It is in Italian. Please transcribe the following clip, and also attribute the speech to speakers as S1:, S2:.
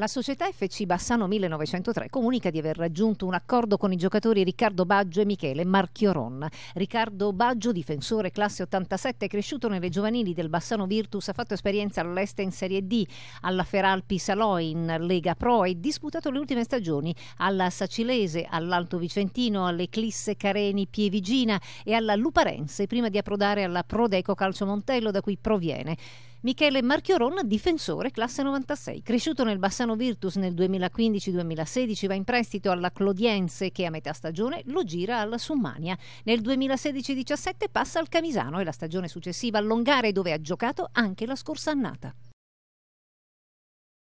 S1: La società FC Bassano 1903 comunica di aver raggiunto un accordo con i giocatori Riccardo Baggio e Michele Marchioron. Riccardo Baggio, difensore classe 87, cresciuto nelle giovanili del Bassano Virtus, ha fatto esperienza all'Est in Serie D, alla Feralpi Saloi in Lega Pro e disputato le ultime stagioni alla Sacilese, all'Alto Vicentino, all'Eclisse Careni Pievigina e alla Luparense prima di approdare alla Prodeco Calcio Montello da cui proviene. Michele Marchioron, difensore classe 96. Cresciuto nel Bassano Virtus nel 2015-2016, va in prestito alla Clodiense che a metà stagione lo gira alla Summania. Nel 2016-17 passa al Camisano e la stagione successiva a Longare dove ha giocato anche la scorsa annata.